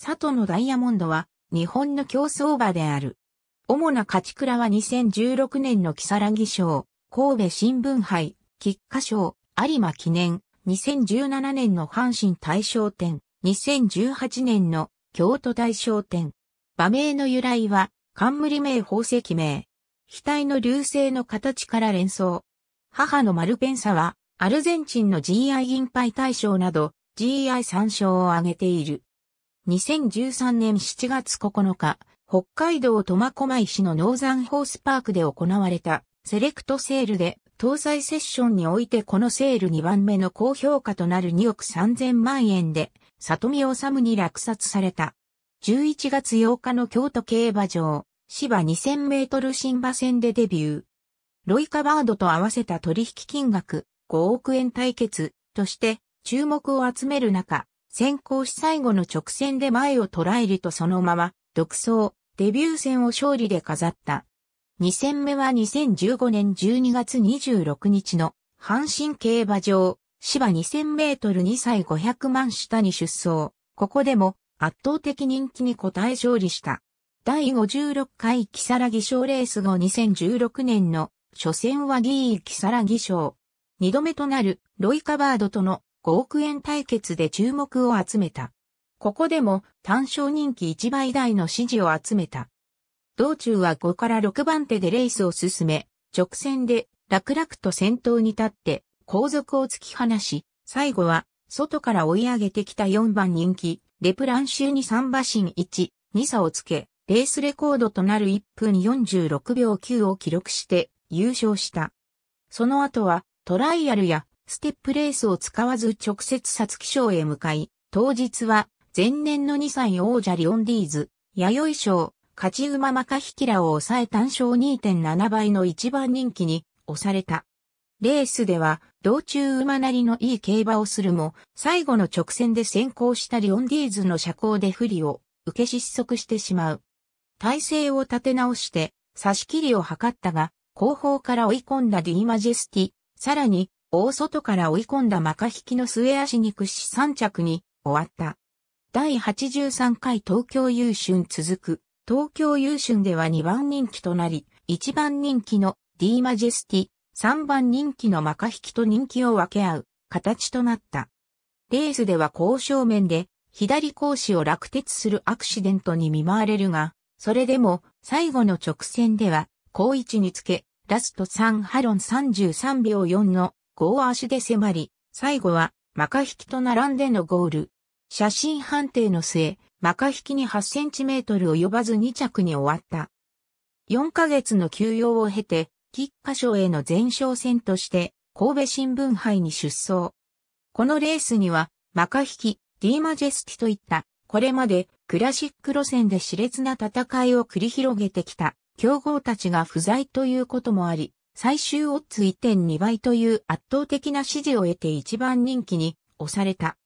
佐藤のダイヤモンドは日本の競争馬である。主な勝ち倉は2016年の木更木賞、神戸新聞杯、菊花賞、有馬記念、2017年の阪神大賞典、2018年の京都大賞典。馬名の由来は、冠名宝石名。額の流星の形から連想。母のマルペンサは、アルゼンチンの GI 銀杯大賞など、GI 参賞を挙げている。2013年7月9日、北海道苫小牧市のノーザンホースパークで行われたセレクトセールで搭載セッションにおいてこのセール2番目の高評価となる2億3000万円で里見治に落札された。11月8日の京都競馬場、芝2000メートル新馬戦でデビュー。ロイカバードと合わせた取引金額5億円対決として注目を集める中、先行し最後の直線で前を捉えるとそのまま、独走、デビュー戦を勝利で飾った。2戦目は2015年12月26日の阪神競馬場、芝2000メートル2歳500万下に出走。ここでも圧倒的人気に応え勝利した。第56回キサラギ賞レース後2016年の初戦はギーキサラギ賞。二度目となるロイカバードとの5億円対決で注目を集めた。ここでも単勝人気1倍台の支持を集めた。道中は5から6番手でレースを進め、直線で楽々と先頭に立って後続を突き放し、最後は外から追い上げてきた4番人気、レプラン州に3馬身1、2差をつけ、レースレコードとなる1分46秒9を記録して優勝した。その後はトライアルやステップレースを使わず直接皐月賞へ向かい、当日は前年の2歳王者リオンディーズ、弥生賞、勝ち馬マカヒキラを抑え単勝2.7倍の一番人気に押された。レースでは、道中馬なりのいい競馬をするも、最後の直線で先行したリオンディーズの車高で不利を受け失速してしまう。体勢を立て直して、差し切りを図ったが、後方から追い込んだディーマジェスティ、さらに大外から追い込んだマカ引きの末足に屈し3着に終わった。第83回東京優春続く、東京優春では2番人気となり、1番人気の D マジェスティ、3番人気のマカヒキと人気を分け合う形となった。レースでは交渉面で左格子を落鉄するアクシデントに見舞われるが、それでも最後の直線では高位置につけ、ラスト3ハロン33秒4のゴー足で迫り、最後は、マカ引きと並んでのゴール。写真判定の末、マカヒキに8センチメートル及ばず2着に終わった。4ヶ月の休養を経て、菊花賞への前哨戦として、神戸新聞杯に出走。このレースには、マカヒキ、ディーマジェスティといった、これまでクラシック路線で熾烈な戦いを繰り広げてきた、競合たちが不在ということもあり、最終オッズ1.2倍という圧倒的な支持を得て一番人気に押された。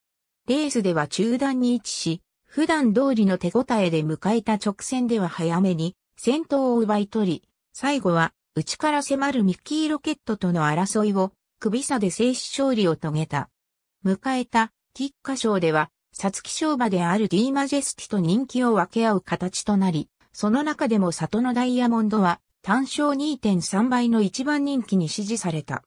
レースでは中段に位置し、普段通りの手応えで迎えた直線では早めに先頭を奪い取り、最後は内から迫るミッキーロケットとの争いを首差で静止勝利を遂げた。迎えた菊花賞では、サツキ賞馬であるディーマジェスティと人気を分け合う形となり、その中でも里のダイヤモンドは単勝2.3倍の1番人気に支持された。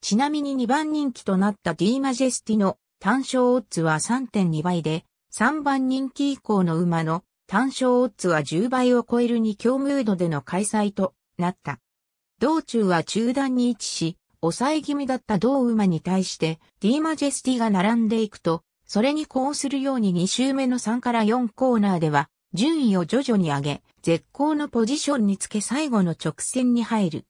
ちなみに2番人気となったディーマジェスティの単勝オッズは3.2倍で、3番人気以降の馬の単勝オッズは10倍を超える2強ムードでの開催となった。道中は中段に位置し、抑え気味だった同馬に対して、ディーマジェスティが並んでいくと、それに呼応するように2周目の3から4コーナーでは、順位を徐々に上げ、絶好のポジションにつけ最後の直線に入る。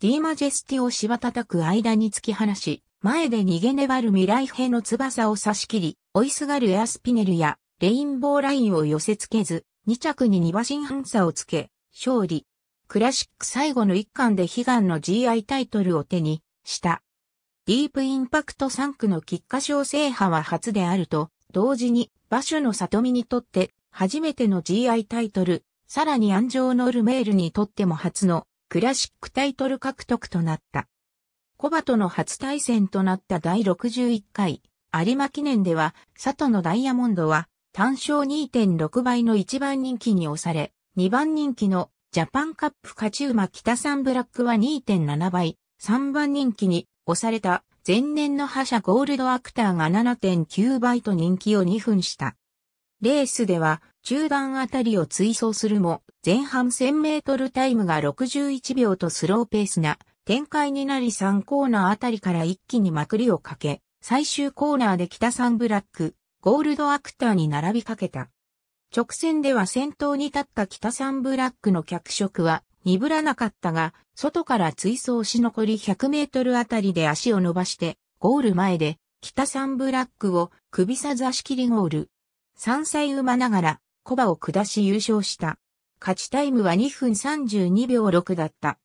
ディーマジェスティを芝叩く間に突き放し、前で逃げ粘る未来兵の翼を差し切り、追いすがるエアスピネルやレインボーラインを寄せ付けず、2着に2馬身半差をつけ、勝利。クラシック最後の一巻で悲願の GI タイトルを手にした。ディープインパクト3区の菊花賞制覇は初であると、同時に馬主の里見にとって初めての GI タイトル、さらにアンジョーノルメールにとっても初のクラシックタイトル獲得となった。コバとの初対戦となった第61回有馬記念では、佐藤のダイヤモンドは単勝2.6倍の1番人気に押され、2番人気のジャパンカップ勝ち馬北サンブラックは2.7倍、3番人気に押された前年の覇者ゴールドアクターが7.9倍と人気を2分した。レースでは中段あたりを追走するも、前半1000メートルタイムが61秒とスローペースな展開になり3コーナーあたりから一気にまくりをかけ、最終コーナーで北サンブラック、ゴールドアクターに並びかけた。直線では先頭に立った北サンブラックの脚色は鈍らなかったが、外から追走し残り100メートルあたりで足を伸ばして、ゴール前で北サンブラックを首さ差し切りゴール。3歳馬ながら、コバを下し優勝した。勝ちタイムは2分32秒6だった。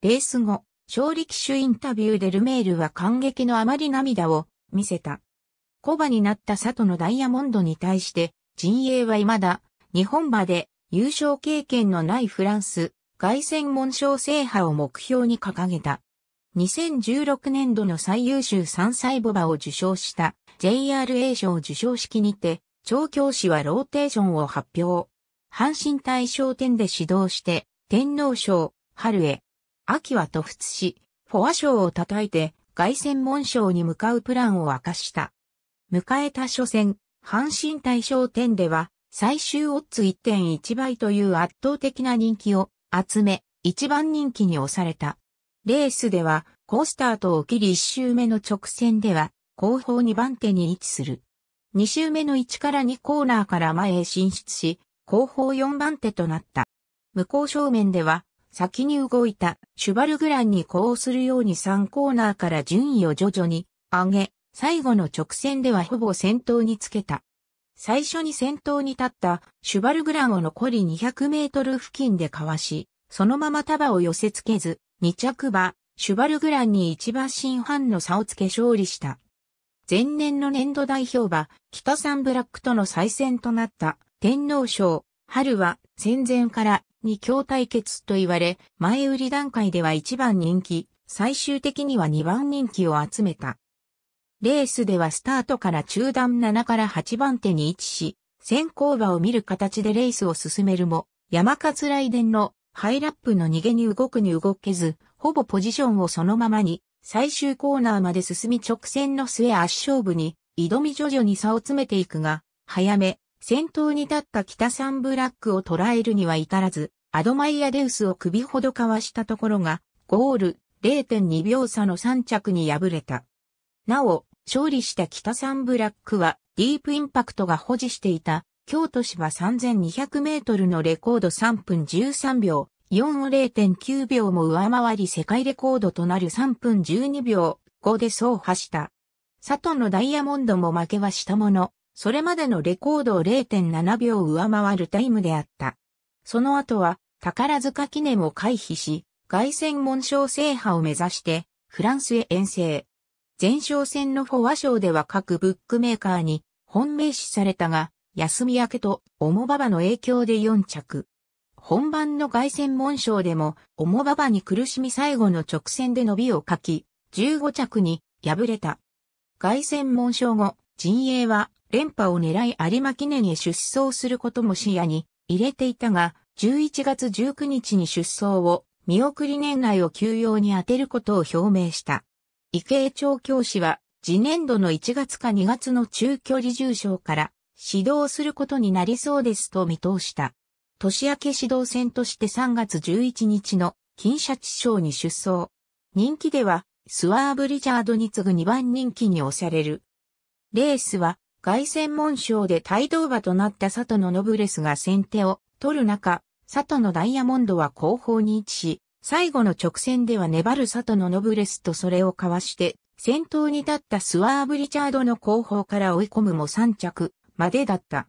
レース後、勝利騎手インタビューでルメールは感激のあまり涙を見せた。コバになった里のダイヤモンドに対して、陣営は未だ、日本馬で優勝経験のないフランス、外戦門賞制覇を目標に掲げた。2016年度の最優秀3歳ボバを受賞した JRA 賞受賞式にて、調教師はローテーションを発表。阪神大賞典で指導して、天皇賞、春へ、秋は突出し、フォア賞を叩いて、外戦門賞に向かうプランを明かした。迎えた初戦、阪神大賞典では、最終オッズ1.1倍という圧倒的な人気を集め、一番人気に押された。レースでは、コースタートを切り1周目の直線では、後方2番手に位置する。2周目の1から2コーナーから前へ進出し、後方4番手となった。向こう正面では、先に動いたシュバルグランに呼応するように3コーナーから順位を徐々に上げ、最後の直線ではほぼ先頭につけた。最初に先頭に立ったシュバルグランを残り200メートル付近でかわし、そのまま束を寄せ付けず、2着馬、シュバルグランに1馬身反の差をつけ勝利した。前年の年度代表馬、北三ブラックとの再戦となった天皇賞、春は戦前から二強対決と言われ、前売り段階では1番人気、最終的には2番人気を集めた。レースではスタートから中段7から8番手に位置し、先行馬を見る形でレースを進めるも、山勝雷伝のハイラップの逃げに動くに動けず、ほぼポジションをそのままに最終コーナーまで進み直線の末圧勝部に挑み徐々に差を詰めていくが、早め、先頭に立った北サンブラックを捉えるには至らず、アドマイアデウスを首ほどかわしたところが、ゴール0.2秒差の3着に敗れた。なお、勝利した北サンブラックは、ディープインパクトが保持していた、京都市は3200メートルのレコード3分13秒、4を0.9秒も上回り世界レコードとなる3分12秒5で走破した。佐藤のダイヤモンドも負けはしたもの、それまでのレコードを0.7秒上回るタイムであった。その後は宝塚記念を回避し、凱旋門賞制覇を目指してフランスへ遠征。前哨戦のフォア賞では各ブックメーカーに本命視されたが、休み明けと重馬場の影響で4着。本番の凱旋門賞でも、重馬場に苦しみ最後の直線で伸びをかき、15着に敗れた。凱旋門賞後、陣営は連覇を狙い有馬記念へ出走することも視野に入れていたが、11月19日に出走を見送り年内を休養に充てることを表明した。池江調教師は、次年度の1月か2月の中距離重賞から指導することになりそうですと見通した。年明け指導戦として3月11日の金シャチ賞に出走。人気では、スワーブ・リチャードに次ぐ2番人気に押される。レースは、外戦門賞で帯同馬となった佐藤のノブレスが先手を取る中、佐藤のダイヤモンドは後方に位置し、最後の直線では粘る佐藤のノブレスとそれを交わして、先頭に立ったスワーブ・リチャードの後方から追い込むも3着までだった。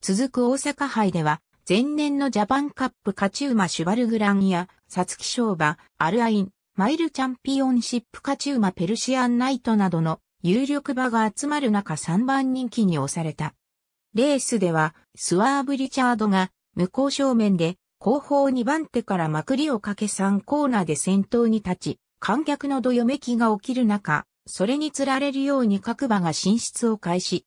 続く大阪杯では、前年のジャパンカップ勝ち馬シュバルグランや、サツキショーバ、アルアイン、マイルチャンピオンシップ勝ち馬ペルシアンナイトなどの有力馬が集まる中3番人気に押された。レースでは、スワーブ・リチャードが、向こう正面で、後方2番手からまくりをかけ3コーナーで先頭に立ち、観客のどよめきが起きる中、それにつられるように各馬が進出を開始。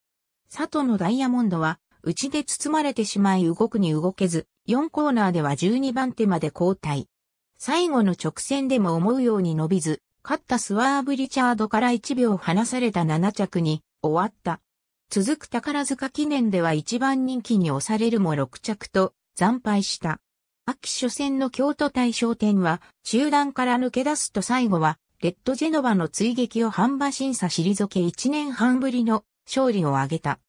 佐藤のダイヤモンドは、内で包まれてしまい動くに動けず、4コーナーでは12番手まで交代。最後の直線でも思うように伸びず、勝ったスワーブリチャードから1秒離された7着に終わった。続く宝塚記念では1番人気に押されるも6着と惨敗した。秋初戦の京都大賞典は集団から抜け出すと最後はレッドジェノバの追撃を半馬審査退け1年半ぶりの勝利を挙げた。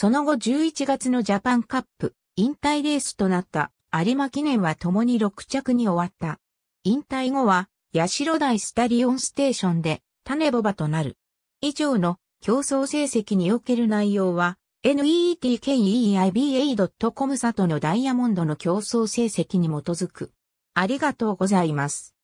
その後11月のジャパンカップ、引退レースとなった有馬記念は共に6着に終わった。引退後は、八代台スタリオンステーションで、種ボバとなる。以上の競争成績における内容は、netkeiba.com 里のダイヤモンドの競争成績に基づく。ありがとうございます。